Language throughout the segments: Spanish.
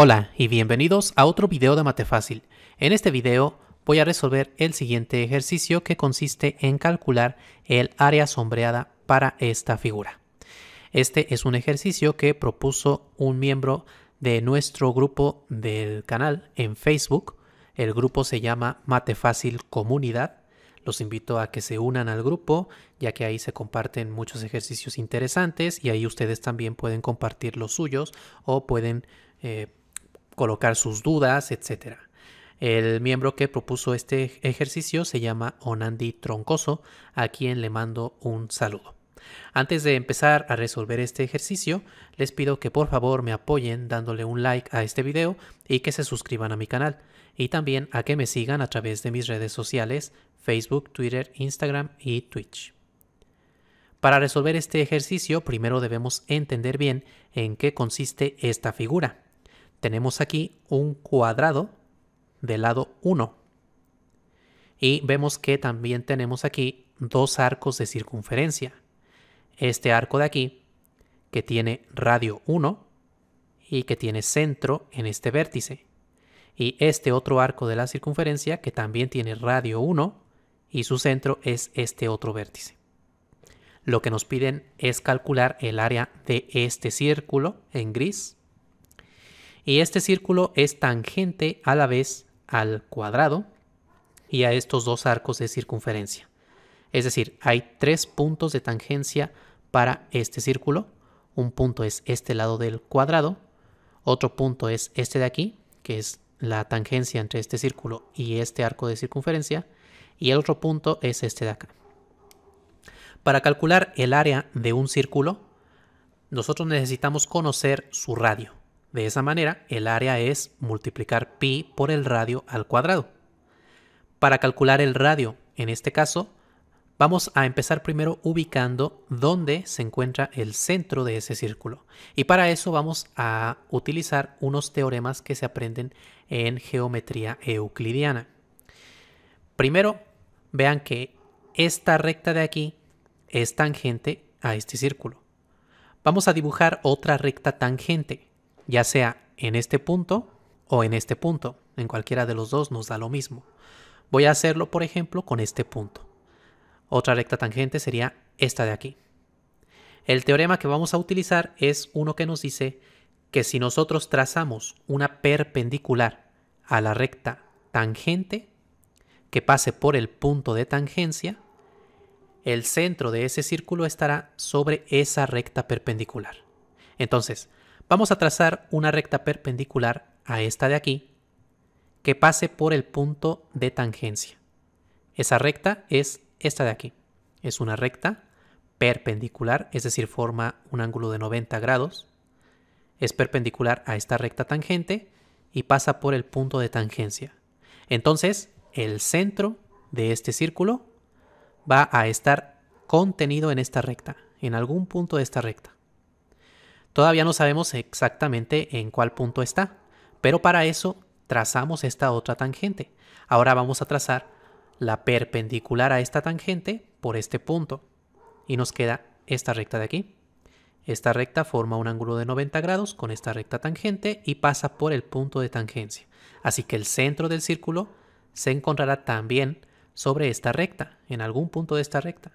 Hola y bienvenidos a otro video de Mate Fácil. En este video voy a resolver el siguiente ejercicio que consiste en calcular el área sombreada para esta figura. Este es un ejercicio que propuso un miembro de nuestro grupo del canal en Facebook. El grupo se llama Mate Fácil Comunidad. Los invito a que se unan al grupo, ya que ahí se comparten muchos ejercicios interesantes y ahí ustedes también pueden compartir los suyos o pueden eh, colocar sus dudas, etc. El miembro que propuso este ejercicio se llama Onandi Troncoso, a quien le mando un saludo. Antes de empezar a resolver este ejercicio, les pido que por favor me apoyen dándole un like a este video y que se suscriban a mi canal, y también a que me sigan a través de mis redes sociales, Facebook, Twitter, Instagram y Twitch. Para resolver este ejercicio, primero debemos entender bien en qué consiste esta figura tenemos aquí un cuadrado del lado 1. Y vemos que también tenemos aquí dos arcos de circunferencia. Este arco de aquí, que tiene radio 1 y que tiene centro en este vértice. Y este otro arco de la circunferencia, que también tiene radio 1 y su centro es este otro vértice. Lo que nos piden es calcular el área de este círculo en gris y este círculo es tangente a la vez al cuadrado y a estos dos arcos de circunferencia. Es decir, hay tres puntos de tangencia para este círculo. Un punto es este lado del cuadrado, otro punto es este de aquí, que es la tangencia entre este círculo y este arco de circunferencia, y el otro punto es este de acá. Para calcular el área de un círculo, nosotros necesitamos conocer su radio. De esa manera, el área es multiplicar pi por el radio al cuadrado. Para calcular el radio, en este caso, vamos a empezar primero ubicando dónde se encuentra el centro de ese círculo. Y para eso vamos a utilizar unos teoremas que se aprenden en geometría euclidiana. Primero, vean que esta recta de aquí es tangente a este círculo. Vamos a dibujar otra recta tangente ya sea en este punto o en este punto. En cualquiera de los dos nos da lo mismo. Voy a hacerlo, por ejemplo, con este punto. Otra recta tangente sería esta de aquí. El teorema que vamos a utilizar es uno que nos dice que si nosotros trazamos una perpendicular a la recta tangente que pase por el punto de tangencia, el centro de ese círculo estará sobre esa recta perpendicular. Entonces, Vamos a trazar una recta perpendicular a esta de aquí que pase por el punto de tangencia. Esa recta es esta de aquí. Es una recta perpendicular, es decir, forma un ángulo de 90 grados. Es perpendicular a esta recta tangente y pasa por el punto de tangencia. Entonces, el centro de este círculo va a estar contenido en esta recta, en algún punto de esta recta. Todavía no sabemos exactamente en cuál punto está, pero para eso trazamos esta otra tangente. Ahora vamos a trazar la perpendicular a esta tangente por este punto. Y nos queda esta recta de aquí. Esta recta forma un ángulo de 90 grados con esta recta tangente y pasa por el punto de tangencia. Así que el centro del círculo se encontrará también sobre esta recta, en algún punto de esta recta.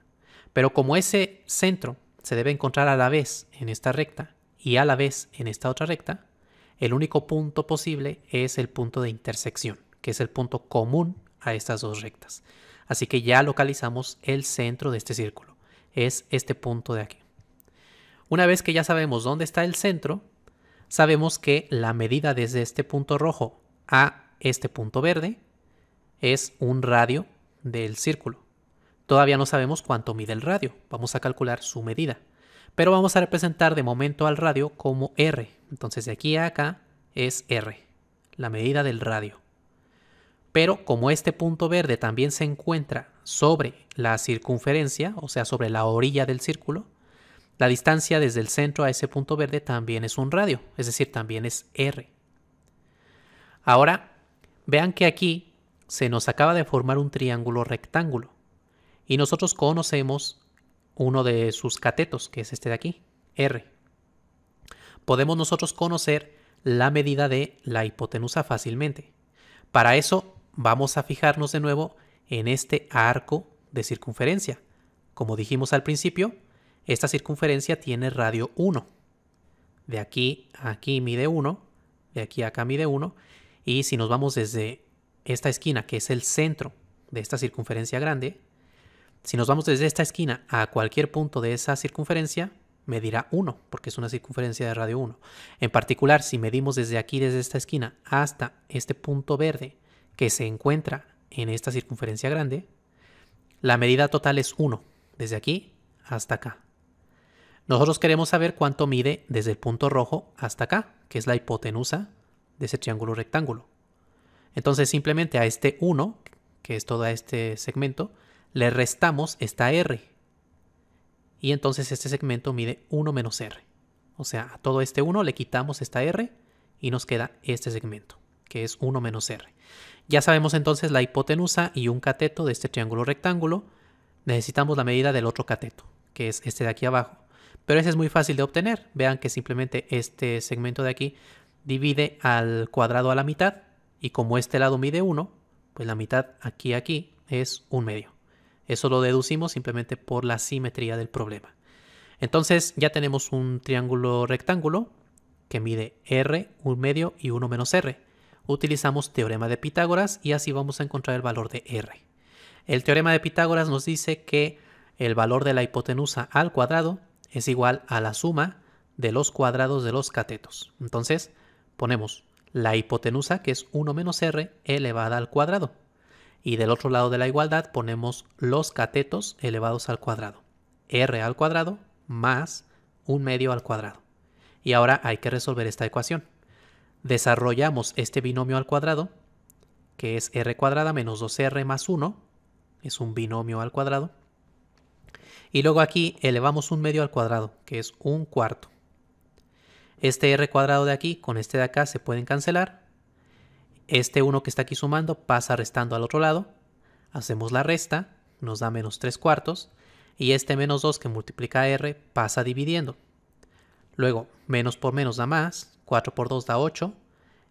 Pero como ese centro se debe encontrar a la vez en esta recta y a la vez en esta otra recta, el único punto posible es el punto de intersección, que es el punto común a estas dos rectas. Así que ya localizamos el centro de este círculo. Es este punto de aquí. Una vez que ya sabemos dónde está el centro, sabemos que la medida desde este punto rojo a este punto verde es un radio del círculo. Todavía no sabemos cuánto mide el radio. Vamos a calcular su medida. Pero vamos a representar de momento al radio como R. Entonces de aquí a acá es R, la medida del radio. Pero como este punto verde también se encuentra sobre la circunferencia, o sea, sobre la orilla del círculo, la distancia desde el centro a ese punto verde también es un radio, es decir, también es R. Ahora, vean que aquí se nos acaba de formar un triángulo rectángulo y nosotros conocemos uno de sus catetos, que es este de aquí, R. Podemos nosotros conocer la medida de la hipotenusa fácilmente. Para eso vamos a fijarnos de nuevo en este arco de circunferencia. Como dijimos al principio, esta circunferencia tiene radio 1. De aquí a aquí mide 1, de aquí a acá mide 1, y si nos vamos desde esta esquina, que es el centro de esta circunferencia grande, si nos vamos desde esta esquina a cualquier punto de esa circunferencia, medirá 1, porque es una circunferencia de radio 1. En particular, si medimos desde aquí, desde esta esquina, hasta este punto verde que se encuentra en esta circunferencia grande, la medida total es 1, desde aquí hasta acá. Nosotros queremos saber cuánto mide desde el punto rojo hasta acá, que es la hipotenusa de ese triángulo rectángulo. Entonces simplemente a este 1, que es todo este segmento, le restamos esta R. Y entonces este segmento mide 1 menos R. O sea, a todo este 1 le quitamos esta R y nos queda este segmento, que es 1 menos R. Ya sabemos entonces la hipotenusa y un cateto de este triángulo rectángulo. Necesitamos la medida del otro cateto, que es este de aquí abajo. Pero ese es muy fácil de obtener. Vean que simplemente este segmento de aquí divide al cuadrado a la mitad. Y como este lado mide 1, pues la mitad aquí aquí es un medio. Eso lo deducimos simplemente por la simetría del problema. Entonces ya tenemos un triángulo rectángulo que mide r, 1 medio y 1 menos r. Utilizamos teorema de Pitágoras y así vamos a encontrar el valor de r. El teorema de Pitágoras nos dice que el valor de la hipotenusa al cuadrado es igual a la suma de los cuadrados de los catetos. Entonces ponemos la hipotenusa que es 1 menos r elevada al cuadrado. Y del otro lado de la igualdad ponemos los catetos elevados al cuadrado. R al cuadrado más un medio al cuadrado. Y ahora hay que resolver esta ecuación. Desarrollamos este binomio al cuadrado, que es r cuadrada menos 2r más 1, es un binomio al cuadrado. Y luego aquí elevamos un medio al cuadrado, que es un cuarto. Este r cuadrado de aquí con este de acá se pueden cancelar este 1 que está aquí sumando pasa restando al otro lado. Hacemos la resta, nos da menos 3 cuartos. Y este menos 2 que multiplica R pasa dividiendo. Luego, menos por menos da más, 4 por 2 da 8.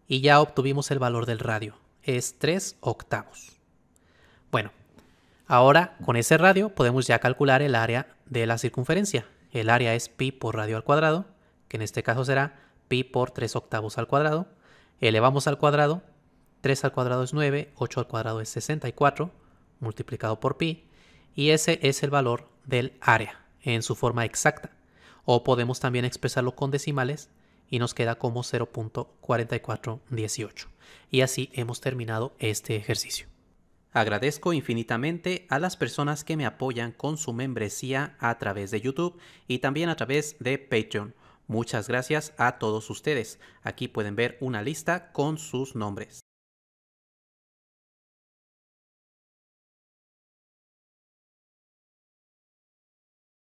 Y ya obtuvimos el valor del radio, es 3 octavos. Bueno, ahora con ese radio podemos ya calcular el área de la circunferencia. El área es pi por radio al cuadrado, que en este caso será pi por 3 octavos al cuadrado. Elevamos al cuadrado 3 al cuadrado es 9, 8 al cuadrado es 64, multiplicado por pi, y ese es el valor del área en su forma exacta. O podemos también expresarlo con decimales y nos queda como 0.4418. Y así hemos terminado este ejercicio. Agradezco infinitamente a las personas que me apoyan con su membresía a través de YouTube y también a través de Patreon. Muchas gracias a todos ustedes. Aquí pueden ver una lista con sus nombres.